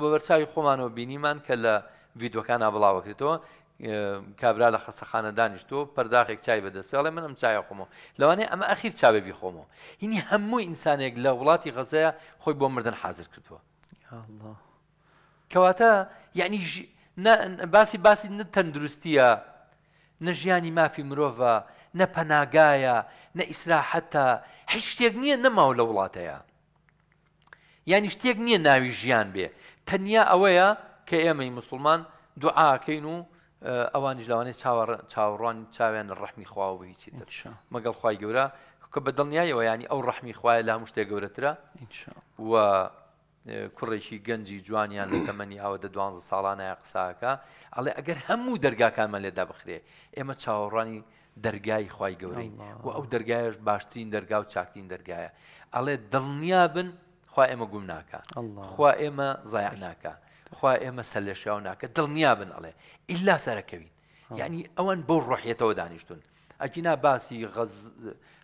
به ورسای خۆ بە بەرچاوی خۆمانەوە بینیمان کە لە ڤیددیوەکان بڵاوەکرێتەوە اه، کابرا تو پر داخ یک چای بده سوال منم چای خو مو چایە اما اخیر چای ئەخیر خو مو یعنی همو انسان یک وڵاتی غەزەیە خو به مردن حاضر الله کواتا یعنی نه باسی باسی نە تەندروستیە نەژیانی مافی مرۆڤە نه پناگایا نه ئیسراحەتە هیچ شتێک نییە نەماو لە وڵاتەیە یانی شتێک نییە ناوی ژیان بێ تەنیا ئەوەیە کە ئێمەی مسلمان دوعاکەین و ئەوانش لەوانەیە چاوەڕوان چاوێن ڕەحمی خواوە هیچی دەش مەگەڵ خی گەورە کە بە دڵنیایەوە ینی ئەو ڕەحمی خوایە لا شتێک گەورەترە و کوڕێکی گەنجی جوانیان لە تەمەنی ئاوەدە دو ساڵانەیە قساکە ئەڵێ ئەگەر هەموو دەرگاکانمە لێدا بخرێ ئێمە چاوەڕانی دەرگای خی گەورین و ئەو دەرگایش باشترین دەرگا و چاکترین دەرگایە ئەڵێ دڵنیا بن خوا ئێمە گوم ناکە خوا ئێمە زایع ناکە خوا ئێمە سەر لە شیاو ناکە دڵنیا بن ئەڵێ ئللا سەرەکەوین یعنی ئەوەن بۆ ڕۆحیەتەوە دانیشتون ئەجینا باسی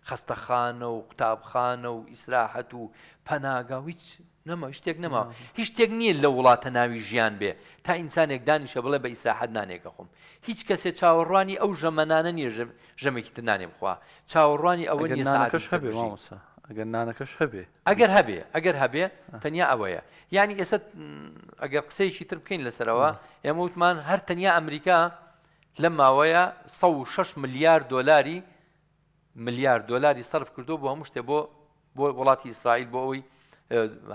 خەستەخانە و قوتابخانە و ئیسراحەت و پەناگا هیچ نەما شتێک نەما هیچ شتێک نییە لە وڵاتە ناوی ژیان بێ تا ئینسانێک دانیشە بڵێ بە ئیسراحەت نانێکە خۆم هیچ کەسێ چاوەڕوانی ئەو ژەمەانە نیە ژەمێکی تر نانێ بخوا چاوەڕوانی ئەوە نیە ساکەش هەبێ ماوەسە ئەگەر نانەکەش هەبێ ئەگەر هەبێ ئەگەر هەبێ تەنیا ئەوەیە ینی ئێستا ئەگەر قسەیەکی تر بکەین لەسەرەوە ئێمە وتمان هەر تەنیا ئەمریکا لە ماوەیە 6 ملیار دلاری ملیار دلاری سرف کردو بۆ هەموو شتێ بۆ بۆ وڵاتی ئیسرائیل بۆ ئەوی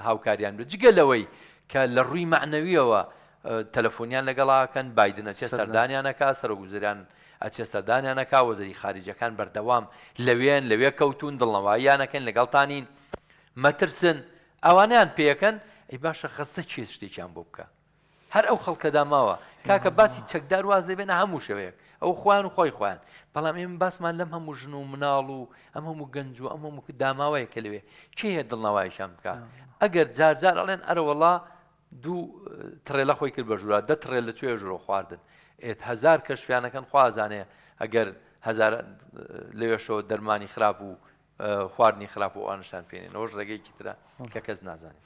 هاوکاریان بێت جگەلەوەی کە لە ڕووی معنەویەوە تەلەفۆنیان لەگەڵاکەن بادنەچێ سەردانیانەکە سەرگوزریان ئەچێ سەردانیانەکە وەزری خارجەکان بەردەوام لەوێن لەوێ کەوتون دڵنەوەیانەکەن لەگەڵتانین مەترسن ئەوانیان پێەکەن ئەی باشە خستە چی شتێکیان بۆ بکە هەر ئەو خەڵکەدا ماوە کاکە باسی چەکدار واز دەبێنە هەموو شوەیەک ئەو خوان و خۆی خوان بەڵام ئێمە باسمان لەم هەموو ژن و مناڵ و ئەم هەموو گەنج و ئەم هەموو داماوەیەکە لەوێ کێ دڵنەوایشان بکە ئەگەر جارجار ئەڵێن ئەرەوەڵا دوو تڕێلە خۆی کرد بە ژورا دە تڕێ لە توێ ژۆ خواردن ئێت هزار کەشفیانەکەن خوازانێ ئەگەر لەوێشەوە دەرمانی خراپ و خواردنی خراپ و ئانشان پێێنین ئەوش ڕێگەیکی ترە کە کەس نازانێت.